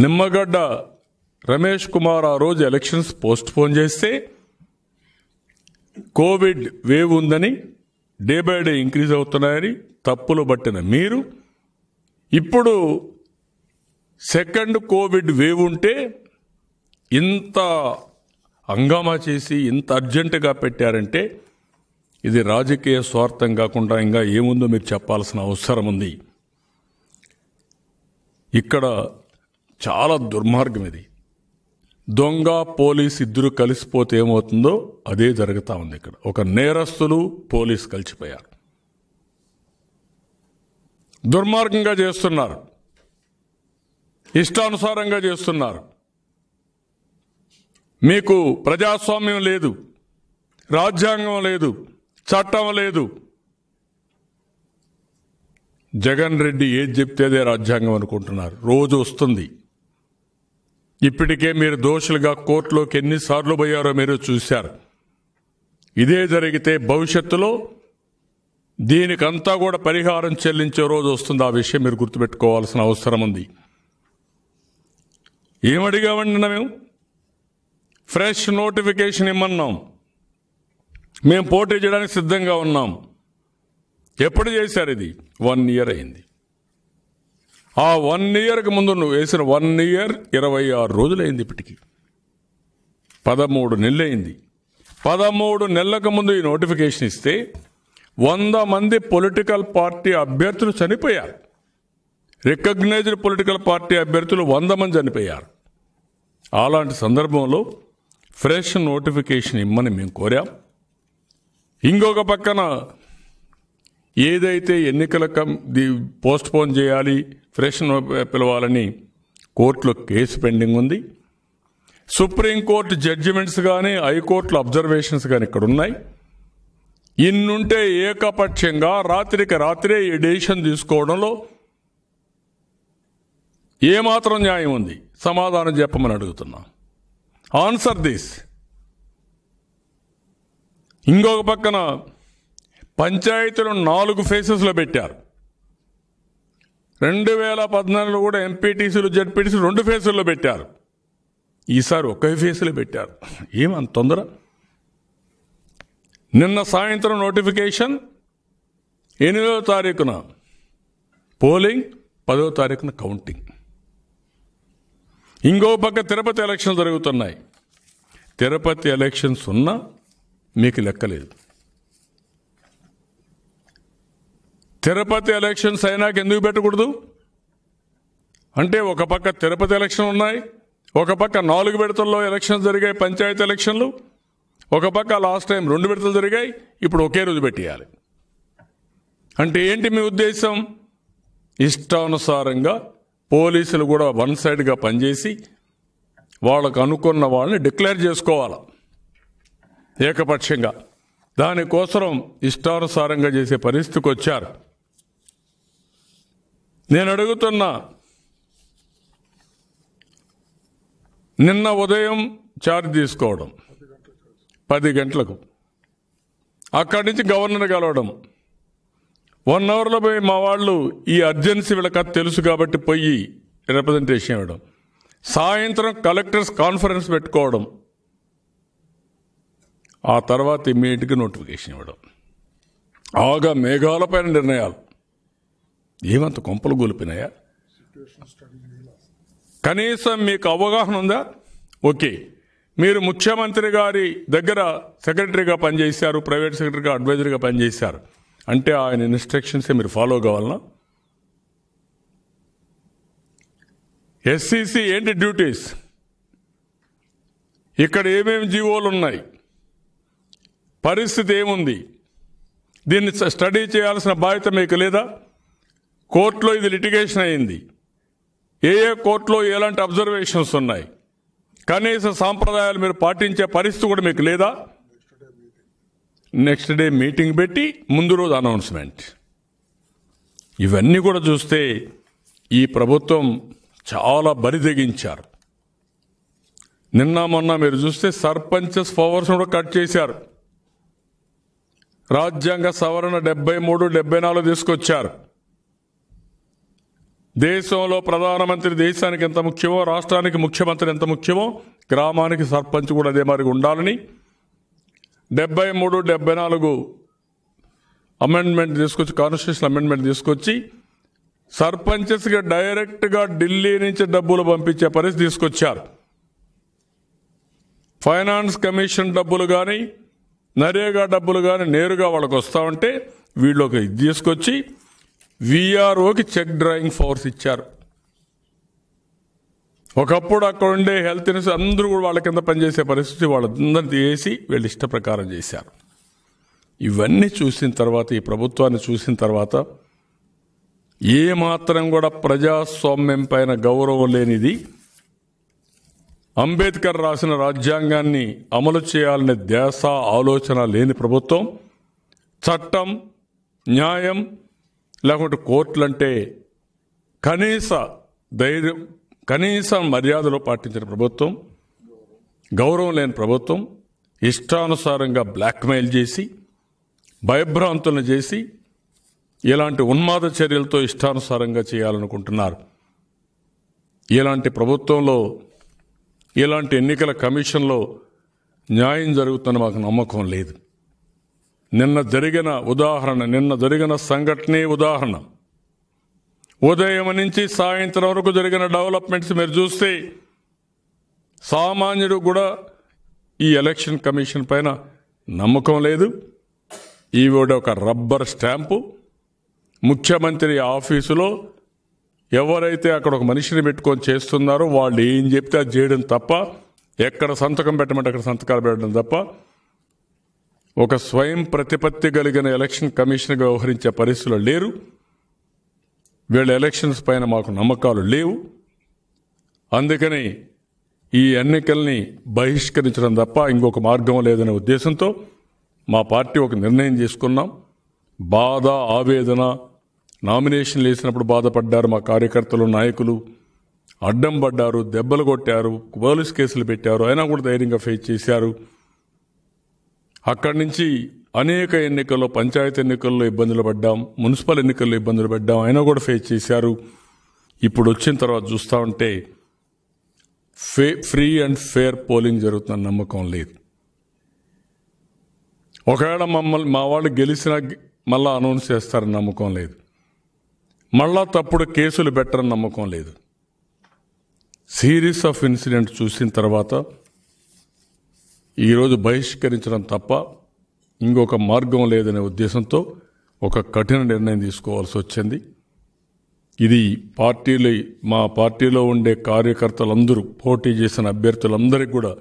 నిమ్మగడ్డ రమేష్ కుమార్ ఆ రోజు elections postpone చేస్తే కోవిడ్ వేవ్ ఉందని డే బై డే ఇంక్రీజ్ అవుతున్నాయని తప్పులు పట్టిన మీరు ఇప్పుడు సెకండ్ కోవిడ్ వేవ్ ఉంటే ఇంత హంగామా చేసి ఇంత అర్జెంటుగా పెట్టారంటే ఇది రాజకీయ స్వార్థం కాకుండా ఇంకా ఏముందో మీరు చెప్పాల్సిన అవసరం ఉంది ఇక్కడ చాలా దుర్మార్గం ఇది దొంగ పోలీస్ ఇద్దరు కలిసిపోతే ఏమవుతుందో అదే జరుగుతూ ఉంది ఇక్కడ ఒక నేరస్తులు పోలీస్ కలిసిపోయారు దుర్మార్గంగా చేస్తున్నారు ఇష్టానుసారంగా చేస్తున్నారు మీకు ప్రజాస్వామ్యం లేదు రాజ్యాంగం లేదు చట్టం లేదు జగన్ రెడ్డి ఏది చెప్తే రాజ్యాంగం అనుకుంటున్నారు రోజు వస్తుంది ఇప్పటికే మీరు దోషులుగా కోర్టులోకి ఎన్నిసార్లు పోయారో మీరు చూశారు ఇదే జరిగితే భవిష్యత్తులో దీనికంతా కూడా పరిహారం చెల్లించే రోజు వస్తుంది ఆ విషయం మీరు గుర్తుపెట్టుకోవాల్సిన అవసరం ఉంది ఏమడిగామండి మేము ఫ్రెష్ నోటిఫికేషన్ ఇమ్మన్నాం మేము పోటీ చేయడానికి సిద్ధంగా ఉన్నాం ఎప్పుడు చేశారు ఇది వన్ ఇయర్ అయింది ఆ వన్ ఇయర్కి ముందు నువ్వు వేసిన వన్ ఇయర్ ఇరవై ఆరు రోజులైంది ఇప్పటికి పదమూడు నెలలైంది పదమూడు నెలలకు ముందు ఈ నోటిఫికేషన్ ఇస్తే వంద మంది పొలిటికల్ పార్టీ అభ్యర్థులు చనిపోయారు రికగ్నైజ్డ్ పొలిటికల్ పార్టీ అభ్యర్థులు వంద మంది చనిపోయారు అలాంటి సందర్భంలో ఫ్రెష్ నోటిఫికేషన్ ఇమ్మని మేము కోరాం ఇంకొక పక్కన ఏదైతే ఎన్నికల పోస్ట్ పోన్ చేయాలి ఫ్రెష్ పిలవాలని కోర్టులో కేసు పెండింగ్ ఉంది సుప్రీంకోర్టు జడ్జిమెంట్స్ కానీ హైకోర్టులు అబ్జర్వేషన్స్ కానీ ఇక్కడ ఉన్నాయి ఇన్నుంటే ఏకపక్షంగా రాత్రికి రాత్రే ఈ డెసిషన్ తీసుకోవడంలో ఏమాత్రం న్యాయం ఉంది సమాధానం చెప్పమని అడుగుతున్నా ఆన్సర్ దిస్ ఇంకొక పక్కన పంచాయతీలు నాలుగు ఫేసెస్లో పెట్టారు రెండు వేల పద్నాలుగులో కూడా ఎంపీటీసీలు జడ్పీటీసీలు రెండు ఫేసుల్లో పెట్టారు ఈసారి ఒకే ఫేసులో పెట్టారు ఏమంత తొందర నిన్న సాయంత్రం నోటిఫికేషన్ ఎనిమిదవ తారీఖున పోలింగ్ పదవ తారీఖున కౌంటింగ్ ఇంకో పక్క తిరుపతి ఎలక్షన్ జరుగుతున్నాయి తిరుపతి ఎలక్షన్స్ ఉన్నా మీకు లెక్కలేదు తిరుపతి ఎలక్షన్స్ అయినాక ఎందుకు పెట్టకూడదు అంటే ఒక పక్క తిరుపతి ఎలక్షన్ ఉన్నాయి ఒక పక్క నాలుగు విడతల్లో ఎలక్షన్స్ జరిగాయి పంచాయతీ ఎలక్షన్లు ఒక పక్క లాస్ట్ టైం రెండు విడతలు జరిగాయి ఇప్పుడు ఒకే రోజు పెట్టేయాలి అంటే ఏంటి మీ ఉద్దేశం ఇష్టానుసారంగా పోలీసులు కూడా వన్ సైడ్గా పనిచేసి వాళ్ళకు అనుకున్న వాళ్ళని డిక్లేర్ చేసుకోవాలి ఏకపక్షంగా దానికోసం ఇష్టానుసారంగా చేసే పరిస్థితికి వచ్చారు నేను అడుగుతున్నా నిన్న ఉదయం చార్జ్ తీసుకోవడం పది గంటలకు అక్కడి నుంచి గవర్నర్ కలవడం వన్ అవర్లో పోయి మా వాళ్ళు ఈ అర్జెన్సీ వీళ్ళ కథ తెలుసు కాబట్టి పోయి రిప్రజెంటేషన్ ఇవ్వడం సాయంత్రం కలెక్టర్స్ కాన్ఫరెన్స్ పెట్టుకోవడం ఆ తర్వాత ఇమ్మీడియట్గా నోటిఫికేషన్ ఇవ్వడం ఆగా మేఘాలపైన నిర్ణయాలు ఏమంత కొంపలు గొలిపినాయా కనీసం మీకు అవగాహన ఉందా ఓకే మీరు ముఖ్యమంత్రి గారి దగ్గర సెక్రటరీగా పనిచేశారు ప్రైవేట్ సెక్రటరీగా అడ్వైజర్గా పనిచేశారు అంటే ఆయన ఇన్స్ట్రక్షన్సే మీరు ఫాలో కావాలన్నా ఎస్సిసి ఏంటి డ్యూటీస్ ఇక్కడ ఏమేమి జీవోలు ఉన్నాయి పరిస్థితి ఏముంది దీన్ని స్టడీ చేయాల్సిన బాధ్యత మీకు లేదా కోర్టులో ఇది లిటిగేషన్ అయింది ఏ ఏ కోర్టులో ఎలాంటి అబ్జర్వేషన్స్ ఉన్నాయి కనీస సాంప్రదాయాలు మీరు పాటించే పరిస్థితి కూడా మీకు లేదా నెక్స్ట్ డే మీటింగ్ పెట్టి ముందు రోజు అనౌన్స్మెంట్ ఇవన్నీ కూడా చూస్తే ఈ ప్రభుత్వం చాలా బరి నిన్న మొన్న మీరు చూస్తే సర్పంచెస్ పవర్స్ కూడా కట్ చేశారు రాజ్యాంగ సవరణ డెబ్బై మూడు డెబ్బై నాలుగు తీసుకొచ్చారు దేశంలో ప్రధానమంత్రి దేశానికి ఎంత ముఖ్యమో రాష్ట్రానికి ముఖ్యమంత్రి ఎంత ముఖ్యమో గ్రామానికి సర్పంచ్ కూడా అదే మరి ఉండాలని డెబ్బై మూడు డెబ్బై నాలుగు అమెండ్మెంట్ తీసుకొచ్చి కాన్స్టిట్యూషన్ అమెండ్మెంట్ తీసుకొచ్చి సర్పంచెస్కి డైరెక్ట్గా ఢిల్లీ నుంచి డబ్బులు పంపించే పరిస్థితి తీసుకొచ్చారు ఫైనాన్స్ కమిషన్ డబ్బులు కానీ నరేగా డబ్బులు కానీ నేరుగా వాళ్ళకు వస్తూ ఉంటే ఇది తీసుకొచ్చి విఆర్ఓకి చెక్ డ్రాయింగ్ ఫోర్స్ ఇచ్చారు ఒకప్పుడు అక్కడ ఉండే హెల్త్ ఇన్సూరెన్స్ అందరూ కూడా వాళ్ళ కింద పనిచేసే పరిస్థితి వాళ్ళందరినీ తీసి వీళ్ళు ఇష్ట ప్రకారం చేశారు ఇవన్నీ చూసిన తర్వాత ఈ ప్రభుత్వాన్ని చూసిన తర్వాత ఏమాత్రం కూడా ప్రజాస్వామ్యం పైన గౌరవం లేనిది అంబేద్కర్ రాసిన రాజ్యాంగాన్ని అమలు చేయాలనే దేశ ఆలోచన లేని ప్రభుత్వం చట్టం న్యాయం లేకుంటే అంటే కనీస ధైర్యం కనీస మర్యాదలో పాటించిన ప్రభుత్వం గౌరవం లేని ప్రభుత్వం ఇష్టానుసారంగా బ్లాక్మెయిల్ చేసి భయభ్రాంతులను చేసి ఇలాంటి ఉన్మాద చర్యలతో ఇష్టానుసారంగా చేయాలనుకుంటున్నారు ఇలాంటి ప్రభుత్వంలో ఇలాంటి ఎన్నికల కమిషన్లో న్యాయం జరుగుతుందని మాకు నమ్మకం లేదు నిన్న జరిగిన ఉదాహరణ నిన్న జరిగిన సంఘటనే ఉదాహరణ ఉదయం నుంచి సాయంత్రం వరకు జరిగిన డెవలప్మెంట్స్ మీరు చూస్తే సామాన్యుడు కూడా ఈ ఎలక్షన్ కమిషన్ పైన నమ్మకం లేదు ఈవిడ ఒక రబ్బర్ స్టాంపు ముఖ్యమంత్రి ఆఫీసులో ఎవరైతే అక్కడ ఒక మనిషిని పెట్టుకొని చేస్తున్నారో వాళ్ళు ఏం చెప్తే అది చేయడం తప్ప ఎక్కడ సంతకం పెట్టమంటే అక్కడ సంతకాలు పెట్టడం తప్ప ఒక స్వయం ప్రతిపత్తి కలిగిన ఎలక్షన్ కమిషన్గా వ్యవహరించే పరిస్థితులు లేరు వీళ్ళ ఎలక్షన్స్ పైన మాకు నమ్మకాలు లేవు అందుకని ఈ ఎన్నికల్ని బహిష్కరించడం తప్ప ఇంకొక మార్గం లేదనే ఉద్దేశంతో మా పార్టీ ఒక నిర్ణయం చేసుకున్నాం బాధ ఆవేదన నామినేషన్లు వేసినప్పుడు బాధపడ్డారు మా కార్యకర్తలు నాయకులు అడ్డం పడ్డారు దెబ్బలు కొట్టారు పోలీస్ కేసులు పెట్టారు అయినా కూడా ధైర్యంగా ఫేస్ చేశారు అక్కడి నుంచి అనేక ఎన్నికల్లో పంచాయతీ ఎన్నికల్లో ఇబ్బందులు పడ్డాం మున్సిపల్ ఎన్నికల్లో ఇబ్బందులు పడ్డాం అయినా కూడా ఫేస్ చేశారు ఇప్పుడు వచ్చిన తర్వాత చూస్తూ ఉంటే ఫే ఫ్రీ అండ్ ఫేర్ పోలింగ్ జరుగుతున్న నమ్మకం లేదు ఒకవేళ మమ్మల్ని మా వాళ్ళు గెలిచినా మళ్ళా అనౌన్స్ చేస్తారని నమ్మకం లేదు మళ్ళా తప్పుడు కేసులు పెట్టరని నమ్మకం లేదు సిరీస్ ఆఫ్ ఇన్సిడెంట్ చూసిన తర్వాత ఈరోజు బహిష్కరించడం తప్ప ఇంకొక మార్గం లేదనే ఉద్దేశంతో ఒక కఠిన నిర్ణయం తీసుకోవాల్సి వచ్చింది ఇది పార్టీలు మా పార్టీలో ఉండే కార్యకర్తలందరూ పోటీ చేసిన అభ్యర్థులందరికీ కూడా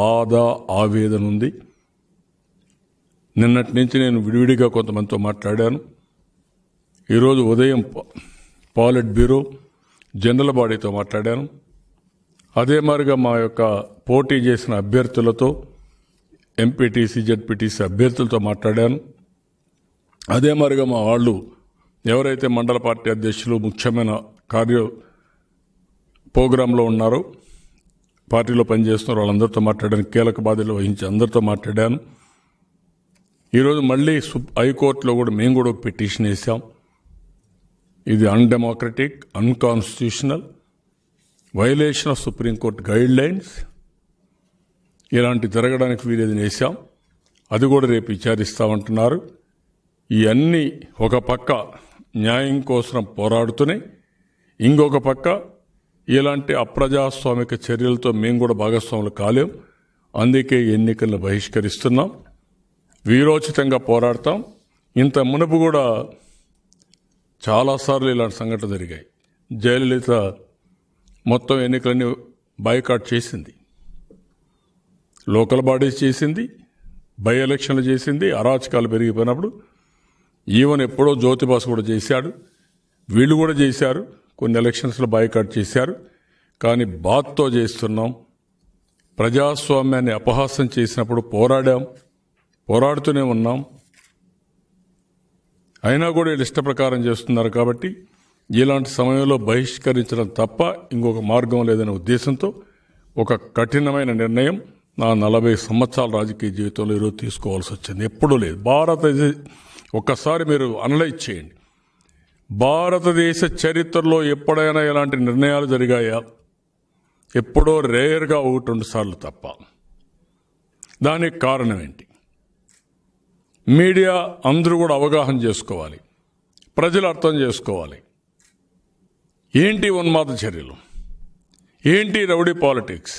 బాధ ఆవేదన ఉంది నిన్నటి నుంచి నేను విడివిడిగా కొంతమందితో మాట్లాడాను ఈరోజు ఉదయం పాలెట్ బ్యూరో జనరల్ బాడీతో మాట్లాడాను అదే మాదిరిగా మా యొక్క పోటీ చేసిన అభ్యర్థులతో ఎంపీటీసీ జడ్పీటీసీ అభ్యర్థులతో మాట్లాడాను అదే మాదిరిగా మా వాళ్ళు ఎవరైతే మండల పార్టీ అధ్యక్షులు ముఖ్యమైన కార్య ప్రోగ్రాంలో ఉన్నారో పార్టీలో పనిచేస్తున్నారు వాళ్ళందరితో మాట్లాడాను కీలక బాధ్యతలు వహించి అందరితో మాట్లాడాను ఈరోజు మళ్ళీ హైకోర్టులో కూడా మేము కూడా పిటిషన్ వేసాం ఇది undemocratic unconstitutional violation of supreme court guidelines ఇలాంటి జరగడానికి వీలేదు వేశాం అది కూడా రేపు విచారిస్తామంటున్నారు ఇవన్నీ ఒక పక్క న్యాయం కోసం పోరాడుతూనే ఇంకొక పక్క ఇలాంటి అప్రజాస్వామిక చర్యలతో మేము కూడా భాగస్వాములు కాలేం అందుకే ఎన్నికలను బహిష్కరిస్తున్నాం వీరోచితంగా పోరాడతాం ఇంత మునుపు కూడా చాలాసార్లు ఇలాంటి సంఘటన జరిగాయి జయలలిత మొత్తం ఎన్నికలన్నీ బైకాట్ చేసింది లోకల్ బాడీస్ చేసింది బై ఎలక్షన్లు చేసింది అరాచకాలు పెరిగిపోయినప్పుడు ఈవెన్ ఎప్పుడో జ్యోతిబాస్ కూడా చేశాడు వీళ్ళు కూడా చేశారు కొన్ని ఎలక్షన్స్లో బైకాట్ చేశారు కానీ బాత్తో చేస్తున్నాం ప్రజాస్వామ్యాన్ని అపహాసం చేసినప్పుడు పోరాడాం పోరాడుతూనే ఉన్నాం అయినా కూడా వీళ్ళు ఇష్టప్రకారం చేస్తున్నారు కాబట్టి ఇలాంటి సమయంలో బహిష్కరించడం తప్ప ఇంకొక మార్గం లేదనే ఉద్దేశంతో ఒక కఠినమైన నిర్ణయం నా నలభై సంవత్సరాల రాజకీయ జీవితంలో ఈరోజు తీసుకోవాల్సి వచ్చింది ఎప్పుడూ లేదు భారతదేశ ఒక్కసారి మీరు అనలైజ్ చేయండి భారతదేశ చరిత్రలో ఎప్పుడైనా ఇలాంటి నిర్ణయాలు జరిగాయా ఎప్పుడో రేర్గా ఒకటి రెండు సార్లు తప్ప దానికి కారణం ఏంటి మీడియా అందరూ కూడా అవగాహన చేసుకోవాలి ప్రజలు అర్థం చేసుకోవాలి ఏంటి ఉన్మాద చర్యలు ఏంటి రౌడీ పాలిటిక్స్